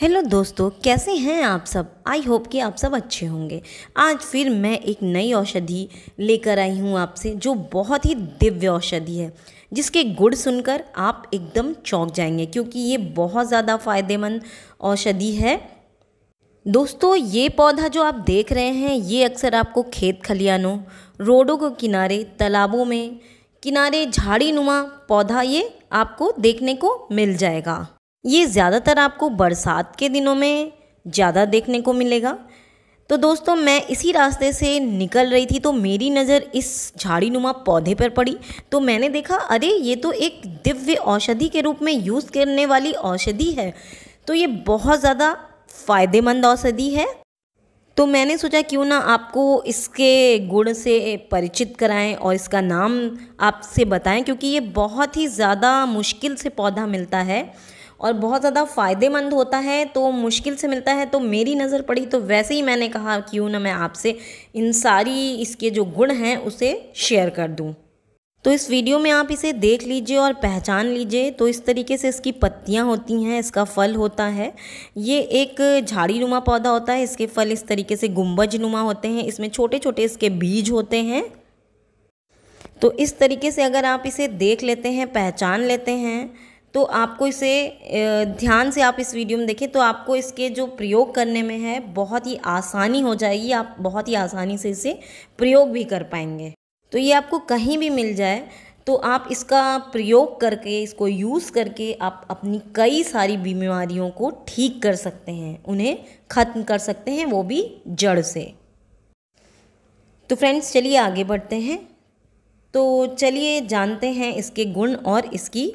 hello दोस्तों कैसे हैं आप सब आई होप कि आप सब अच्छे होंगे आज फिर मैं एक नई औषधि लेकर आई हूँ आपसे जो बहुत ही दिव्य औषधि है जिसके गुड़ सुनकर आप एकदम चौंक जाएंगे क्योंकि ये बहुत ज़्यादा फ़ायदेमंद औषधि है दोस्तों ये पौधा जो आप देख रहे हैं ये अक्सर आपको खेत खलियानों रोडों के किनारे तालाबों में किनारे झाड़ी नुमा पौधा ये आपको देखने को मिल जाएगा ये ज़्यादातर आपको बरसात के दिनों में ज़्यादा देखने को मिलेगा तो दोस्तों मैं इसी रास्ते से निकल रही थी तो मेरी नज़र इस झाड़ी नुमा पौधे पर पड़ी तो मैंने देखा अरे ये तो एक दिव्य औषधि के रूप में यूज़ करने वाली औषधि है तो ये बहुत ज़्यादा फ़ायदेमंद औषधि है तो मैंने सोचा क्यों ना आपको इसके गुण से परिचित कराएं और इसका नाम आपसे बताएं क्योंकि ये बहुत ही ज़्यादा मुश्किल से पौधा मिलता है और बहुत ज़्यादा फ़ायदेमंद होता है तो मुश्किल से मिलता है तो मेरी नज़र पड़ी तो वैसे ही मैंने कहा क्यों ना मैं आपसे इन सारी इसके जो गुण हैं उसे शेयर कर दूँ तो इस वीडियो में आप इसे देख लीजिए और पहचान लीजिए तो इस तरीके से इसकी पत्तियां होती हैं इसका फल होता है ये एक झाड़ी नुमा पौधा होता है इसके फल इस तरीके से गुम्बज नुमा होते हैं इसमें छोटे छोटे इसके बीज होते हैं तो इस तरीके से अगर आप इसे देख लेते हैं पहचान लेते हैं तो आपको इसे ध्यान से आप इस वीडियो में देखें तो आपको इसके जो प्रयोग करने में है बहुत ही आसानी हो जाएगी आप बहुत ही आसानी से इसे प्रयोग भी कर पाएंगे तो ये आपको कहीं भी मिल जाए तो आप इसका प्रयोग करके इसको यूज़ करके आप अपनी कई सारी बीमारियों को ठीक कर सकते हैं उन्हें ख़त्म कर सकते हैं वो भी जड़ से तो फ्रेंड्स चलिए आगे बढ़ते हैं तो चलिए जानते हैं इसके गुण और इसकी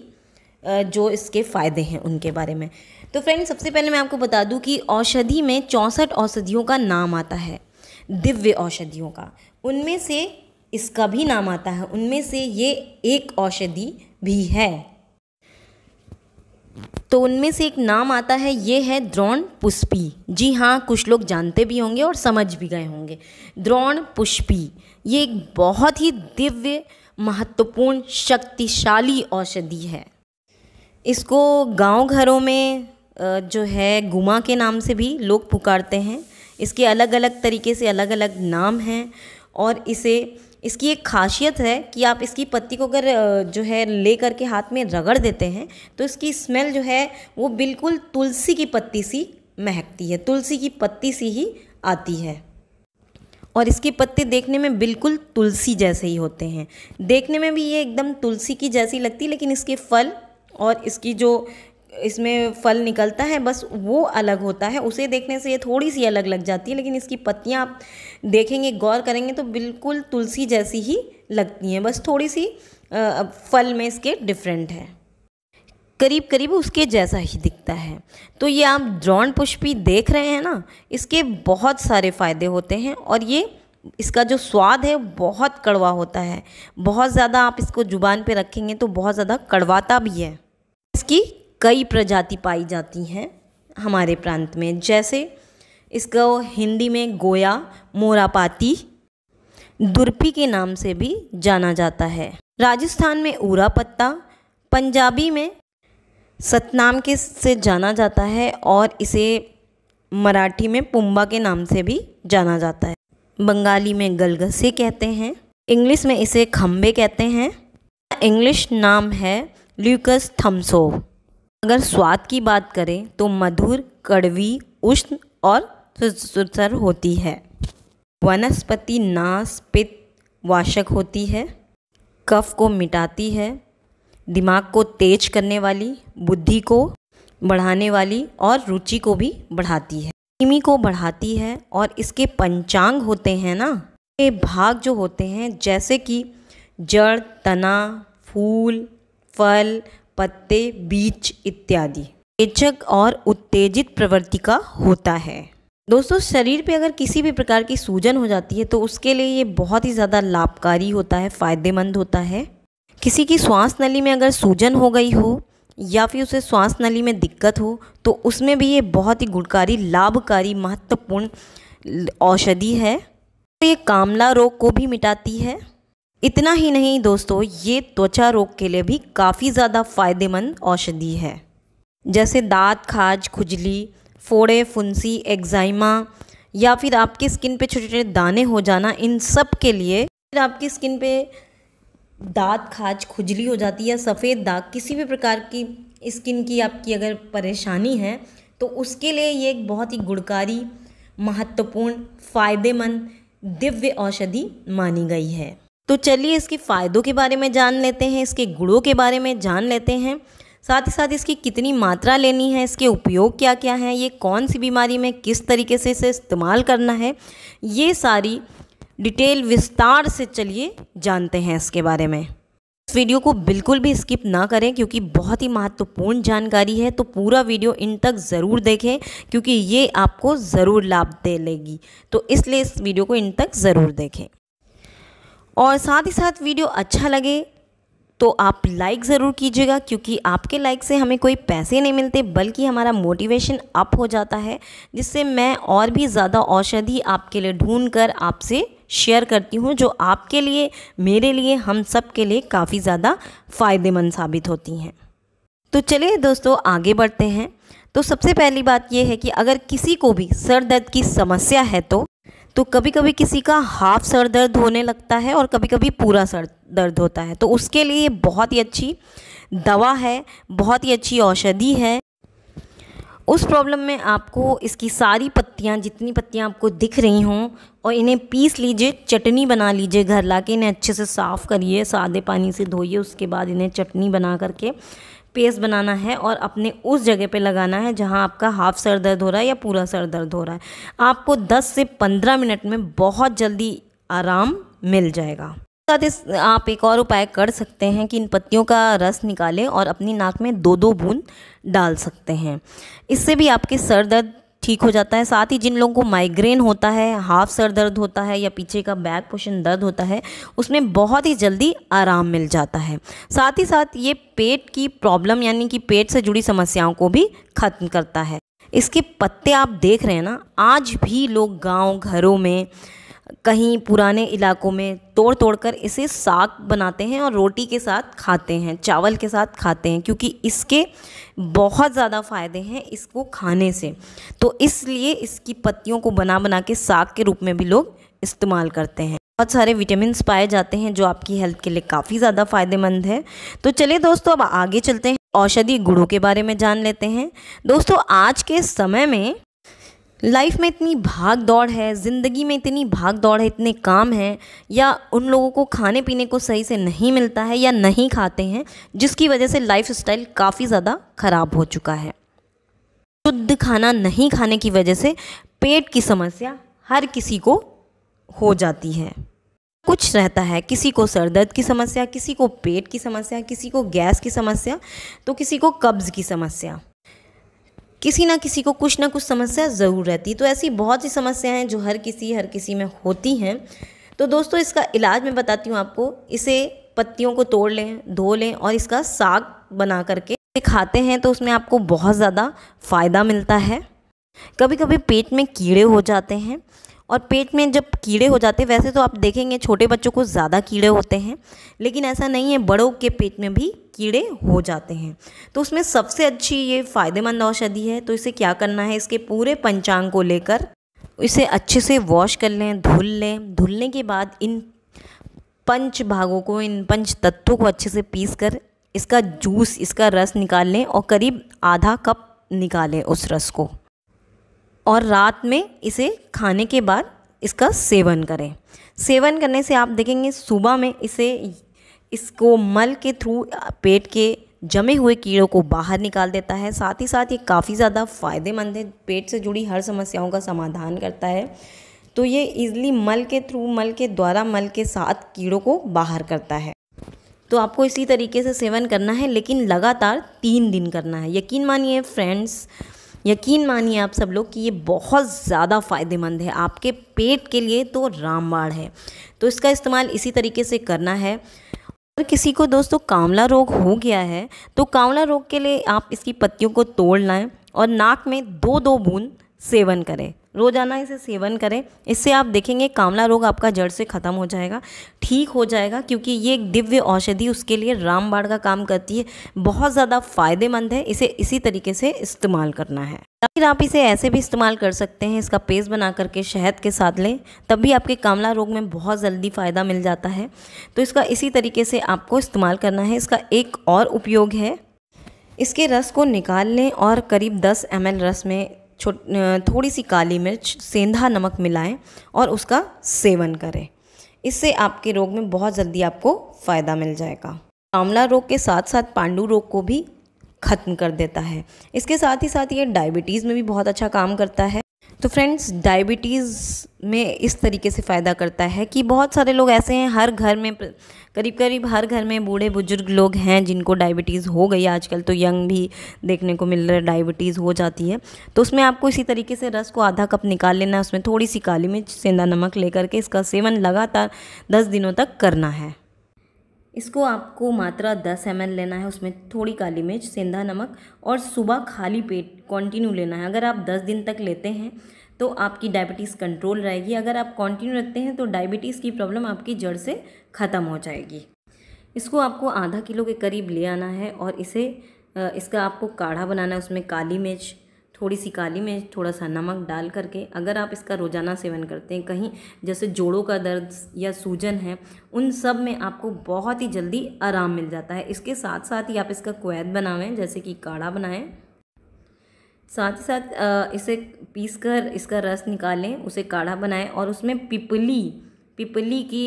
जो इसके फ़ायदे हैं उनके बारे में तो फ्रेंड्स सबसे पहले मैं आपको बता दूं कि औषधि में चौंसठ औषधियों का नाम आता है दिव्य औषधियों का उनमें से इसका भी नाम आता है उनमें से ये एक औषधि भी है तो उनमें से एक नाम आता है ये है द्रोण पुष्पी जी हाँ कुछ लोग जानते भी होंगे और समझ भी गए होंगे द्रोण पुष्पी ये एक बहुत ही दिव्य महत्वपूर्ण शक्तिशाली औषधि है इसको गांव घरों में जो है गुमा के नाम से भी लोग पुकारते हैं इसके अलग अलग तरीके से अलग अलग नाम हैं और इसे इसकी एक खासियत है कि आप इसकी पत्ती को अगर जो है ले कर के हाथ में रगड़ देते हैं तो इसकी स्मेल जो है वो बिल्कुल तुलसी की पत्ती सी महकती है तुलसी की पत्ती सी ही आती है और इसके पत्ते देखने में बिल्कुल तुलसी जैसे ही होते हैं देखने में भी ये एकदम तुलसी की जैसी लगती है लेकिन इसके फल और इसकी जो इसमें फल निकलता है बस वो अलग होता है उसे देखने से ये थोड़ी सी अलग लग जाती है लेकिन इसकी पत्तियाँ आप देखेंगे गौर करेंगे तो बिल्कुल तुलसी जैसी ही लगती हैं बस थोड़ी सी फल में इसके डिफरेंट है करीब करीब उसके जैसा ही दिखता है तो ये आप ड्रॉन पुष्पी देख रहे हैं ना इसके बहुत सारे फ़ायदे होते हैं और ये इसका जो स्वाद है बहुत कड़वा होता है बहुत ज़्यादा आप इसको ज़ुबान पे रखेंगे तो बहुत ज़्यादा कड़वाता भी है इसकी कई प्रजाति पाई जाती हैं हमारे प्रांत में जैसे इसको हिंदी में गोया मोरापाती दुर्पी के नाम से भी जाना जाता है राजस्थान में ऊरा पत्ता पंजाबी में सतनाम के से जाना जाता है और इसे मराठी में पुम्बा के नाम से भी जाना जाता है बंगाली में गलगसे कहते हैं इंग्लिश में इसे खम्बे कहते हैं इंग्लिश नाम है ल्यूकस थम्सो अगर स्वाद की बात करें तो मधुर कड़वी उष्ण और सुसर होती है वनस्पति नास पित्त वाशक होती है कफ को मिटाती है दिमाग को तेज करने वाली बुद्धि को बढ़ाने वाली और रुचि को भी बढ़ाती है किमी को बढ़ाती है और इसके पंचांग होते हैं ना ये भाग जो होते हैं जैसे कि जड़ तना फूल फल पत्ते बीज इत्यादि उत्तेजक और उत्तेजित प्रवृत्ति का होता है दोस्तों शरीर पे अगर किसी भी प्रकार की सूजन हो जाती है तो उसके लिए ये बहुत ही ज़्यादा लाभकारी होता है फ़ायदेमंद होता है किसी की श्वास नली में अगर सूजन हो गई हो या फिर उसे श्वास नली में दिक्कत हो तो उसमें भी ये बहुत ही गुणकारी लाभकारी महत्वपूर्ण औषधि है तो ये कामला रोग को भी मिटाती है इतना ही नहीं दोस्तों ये त्वचा रोग के लिए भी काफ़ी ज़्यादा फायदेमंद औषधि है जैसे दांत खाज खुजली फोड़े फुंसी एग्जाइमा या फिर आपकी स्किन पे छोटे छोटे दाने हो जाना इन सब के लिए फिर आपकी स्किन पे दांत खाज खुजली हो जाती है या सफ़ेद दाग किसी भी प्रकार की स्किन की आपकी अगर परेशानी है तो उसके लिए ये एक बहुत ही गुणकारी महत्वपूर्ण फ़ायदेमंद दिव्य औषधि मानी गई है तो चलिए इसके फ़ायदों के बारे में जान लेते हैं इसके गुणों के बारे में जान लेते हैं साथ ही साथ इसकी कितनी मात्रा लेनी है इसके उपयोग क्या क्या हैं ये कौन सी बीमारी में किस तरीके से इसे इस्तेमाल करना है ये सारी डिटेल विस्तार से चलिए जानते हैं इसके बारे में इस वीडियो को बिल्कुल भी स्किप ना करें क्योंकि बहुत ही महत्वपूर्ण जानकारी है तो पूरा वीडियो इन तक ज़रूर देखें क्योंकि ये आपको ज़रूर लाभ दे लेगी तो इसलिए इस वीडियो को इन तक ज़रूर देखें और साथ ही साथ वीडियो अच्छा लगे तो आप लाइक ज़रूर कीजिएगा क्योंकि आपके लाइक से हमें कोई पैसे नहीं मिलते बल्कि हमारा मोटिवेशन अप हो जाता है जिससे मैं और भी ज़्यादा औषधि आपके लिए ढूंढ कर आपसे शेयर करती हूँ जो आपके लिए मेरे लिए हम सब के लिए काफ़ी ज़्यादा फ़ायदेमंद साबित होती हैं तो चलिए दोस्तों आगे बढ़ते हैं तो सबसे पहली बात यह है कि अगर किसी को भी सर दर्द की समस्या है तो तो कभी कभी किसी का हाफ सर दर्द होने लगता है और कभी कभी पूरा सर दर्द होता है तो उसके लिए बहुत ही अच्छी दवा है बहुत ही अच्छी औषधि है उस प्रॉब्लम में आपको इसकी सारी पत्तियाँ जितनी पत्तियाँ आपको दिख रही हों और इन्हें पीस लीजिए चटनी बना लीजिए घर ला के इन्हें अच्छे से साफ़ करिए सादे पानी से धोइए उसके बाद इन्हें चटनी बना करके पेस्ट बनाना है और अपने उस जगह पे लगाना है जहाँ आपका हाफ सर दर्द हो रहा है या पूरा सर दर्द हो रहा है आपको 10 से 15 मिनट में बहुत जल्दी आराम मिल जाएगा साथ इस आप एक और उपाय कर सकते हैं कि इन पत्तियों का रस निकालें और अपनी नाक में दो दो बूंद डाल सकते हैं इससे भी आपके सर दर्द ठीक हो जाता है साथ ही जिन लोगों को माइग्रेन होता है हाफ सर दर्द होता है या पीछे का बैक पोशन दर्द होता है उसमें बहुत ही जल्दी आराम मिल जाता है साथ ही साथ ये पेट की प्रॉब्लम यानी कि पेट से जुड़ी समस्याओं को भी खत्म करता है इसके पत्ते आप देख रहे हैं ना आज भी लोग गांव घरों में कहीं पुराने इलाकों में तोड़ तोड़ कर इसे साग बनाते हैं और रोटी के साथ खाते हैं चावल के साथ खाते हैं क्योंकि इसके बहुत ज़्यादा फ़ायदे हैं इसको खाने से तो इसलिए इसकी पत्तियों को बना बना के साग के रूप में भी लोग इस्तेमाल करते हैं बहुत सारे विटामिन पाए जाते हैं जो आपकी हेल्थ के लिए काफ़ी ज़्यादा फ़ायदेमंद है तो चलिए दोस्तों अब आगे चलते हैं औषधि गुड़ों के बारे में जान लेते हैं दोस्तों आज के समय में लाइफ में इतनी भाग दौड़ है ज़िंदगी में इतनी भाग दौड़ है इतने काम हैं या उन लोगों को खाने पीने को सही से नहीं मिलता है या नहीं खाते हैं जिसकी वजह से लाइफ स्टाइल काफ़ी ज़्यादा ख़राब हो चुका है शुद्ध खाना नहीं खाने की वजह से पेट की समस्या हर किसी को हो जाती है कुछ रहता है किसी को सर दर्द की समस्या किसी को पेट की समस्या किसी को गैस की समस्या तो किसी को कब्ज़ की समस्या किसी ना किसी को कुछ ना कुछ समस्या ज़रूर रहती है तो ऐसी बहुत सी समस्याएं हैं जो हर किसी हर किसी में होती हैं तो दोस्तों इसका इलाज मैं बताती हूँ आपको इसे पत्तियों को तोड़ लें धो लें और इसका साग बना करके खाते हैं तो उसमें आपको बहुत ज़्यादा फ़ायदा मिलता है कभी कभी पेट में कीड़े हो जाते हैं और पेट में जब कीड़े हो जाते वैसे तो आप देखेंगे छोटे बच्चों को ज़्यादा कीड़े होते हैं लेकिन ऐसा नहीं है बड़ों के पेट में भी कीड़े हो जाते हैं तो उसमें सबसे अच्छी ये फ़ायदेमंद औषधि है तो इसे क्या करना है इसके पूरे पंचांग को लेकर इसे अच्छे से वॉश कर लें धुल लें धुलने के बाद इन पंच भागों को इन पंच तत्वों को अच्छे से पीस कर इसका जूस इसका रस निकाल लें और करीब आधा कप निकालें उस रस को और रात में इसे खाने के बाद इसका सेवन करें सेवन करने से आप देखेंगे सुबह में इसे इसको मल के थ्रू पेट के जमे हुए कीड़ों को बाहर निकाल देता है साथ ही साथ ये काफ़ी ज़्यादा फायदेमंद है पेट से जुड़ी हर समस्याओं का समाधान करता है तो ये इजली मल के थ्रू मल के द्वारा मल के साथ कीड़ों को बाहर करता है तो आपको इसी तरीके से सेवन करना है लेकिन लगातार तीन दिन करना है यकीन मानिए फ्रेंड्स यकीन मानिए आप सब लोग कि ये बहुत ज़्यादा फ़ायदेमंद है आपके पेट के लिए तो रामबाड़ है तो इसका इस्तेमाल इसी तरीके से करना है अगर किसी को दोस्तों कांवला रोग हो गया है तो कांवला रोग के लिए आप इसकी पत्तियों को तोड़ लाएँ और नाक में दो दो बूंद सेवन करें रोजाना इसे सेवन करें इससे आप देखेंगे कामला रोग आपका जड़ से ख़त्म हो जाएगा ठीक हो जाएगा क्योंकि ये एक दिव्य औषधि उसके लिए रामबाड़ का काम करती है बहुत ज़्यादा फ़ायदेमंद है इसे इसी तरीके से इस्तेमाल करना है फिर आप इसे ऐसे भी इस्तेमाल कर सकते हैं इसका पेस्ट बना करके शहद के साथ लें तब भी आपके कामला रोग में बहुत जल्दी फ़ायदा मिल जाता है तो इसका इसी तरीके से आपको इस्तेमाल करना है इसका एक और उपयोग है इसके रस को निकाल लें और करीब 10 एम रस में छोट थोड़ी सी काली मिर्च सेंधा नमक मिलाएं और उसका सेवन करें इससे आपके रोग में बहुत जल्दी आपको फ़ायदा मिल जाएगा आंवला रोग के साथ साथ पांडु रोग को भी ख़त्म कर देता है इसके साथ ही साथ ये डायबिटीज़ में भी बहुत अच्छा काम करता है तो फ्रेंड्स डायबिटीज़ में इस तरीके से फ़ायदा करता है कि बहुत सारे लोग ऐसे हैं हर घर में करीब करीब हर घर में बूढ़े बुजुर्ग लोग हैं जिनको डायबिटीज़ हो गई आजकल तो यंग भी देखने को मिल रहा है डायबिटीज़ हो जाती है तो उसमें आपको इसी तरीके से रस को आधा कप निकाल लेना है उसमें थोड़ी सी काली मिर्च सेंधा नमक लेकर के इसका सेवन लगातार दस दिनों तक करना है इसको आपको मात्रा दस एम लेना है उसमें थोड़ी काली मिर्च सेंधा नमक और सुबह खाली पेट कंटिन्यू लेना है अगर आप दस दिन तक लेते हैं तो आपकी डायबिटीज़ कंट्रोल रहेगी अगर आप कंटिन्यू रखते हैं तो डायबिटीज़ की प्रॉब्लम आपकी जड़ से ख़त्म हो जाएगी इसको आपको आधा किलो के करीब ले आना है और इसे इसका आपको काढ़ा बनाना है उसमें काली मिर्च थोड़ी सी काली मिर्च थोड़ा सा नमक डाल करके अगर आप इसका रोज़ाना सेवन करते हैं कहीं जैसे जोड़ों का दर्द या सूजन है उन सब में आपको बहुत ही जल्दी आराम मिल जाता है इसके साथ साथ ही आप इसका कुवैत बनावें जैसे कि काढ़ा बनाएं साथ ही साथ इसे पीस कर इसका रस निकालें उसे काढ़ा बनाएं और उसमें पिपली पिपली की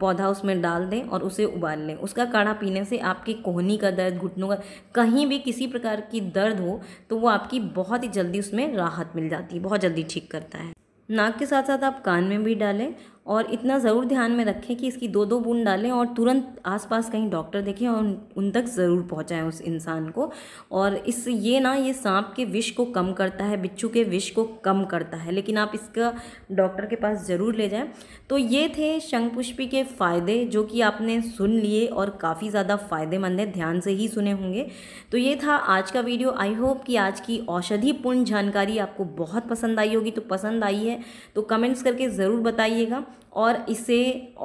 पौधा उसमें डाल दें और उसे उबाल लें उसका काढ़ा पीने से आपके कोहनी का दर्द घुटनों का कहीं भी किसी प्रकार की दर्द हो तो वो आपकी बहुत ही जल्दी उसमें राहत मिल जाती है बहुत जल्दी ठीक करता है नाक के साथ साथ आप कान में भी डालें और इतना ज़रूर ध्यान में रखें कि इसकी दो दो बूंद डालें और तुरंत आसपास कहीं डॉक्टर देखें और उन तक ज़रूर पहुँचाएँ उस इंसान को और इस ये ना ये सांप के विष को कम करता है बिच्छू के विष को कम करता है लेकिन आप इसका डॉक्टर के पास ज़रूर ले जाएं तो ये थे शंखपुष्पी के फ़ायदे जो कि आपने सुन लिए और काफ़ी ज़्यादा फ़ायदेमंद है ध्यान से ही सुने होंगे तो ये था आज का वीडियो आई होप कि आज की औषधिपूर्ण जानकारी आपको बहुत पसंद आई होगी तो पसंद आई है तो कमेंट्स करके ज़रूर बताइएगा और इसे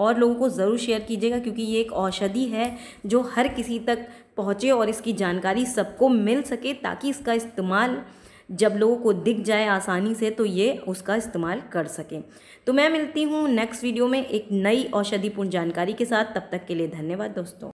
और लोगों को ज़रूर शेयर कीजिएगा क्योंकि ये एक औषधि है जो हर किसी तक पहुँचे और इसकी जानकारी सबको मिल सके ताकि इसका इस्तेमाल जब लोगों को दिख जाए आसानी से तो ये उसका इस्तेमाल कर सकें तो मैं मिलती हूँ नेक्स्ट वीडियो में एक नई औषधिपूर्ण जानकारी के साथ तब तक के लिए धन्यवाद दोस्तों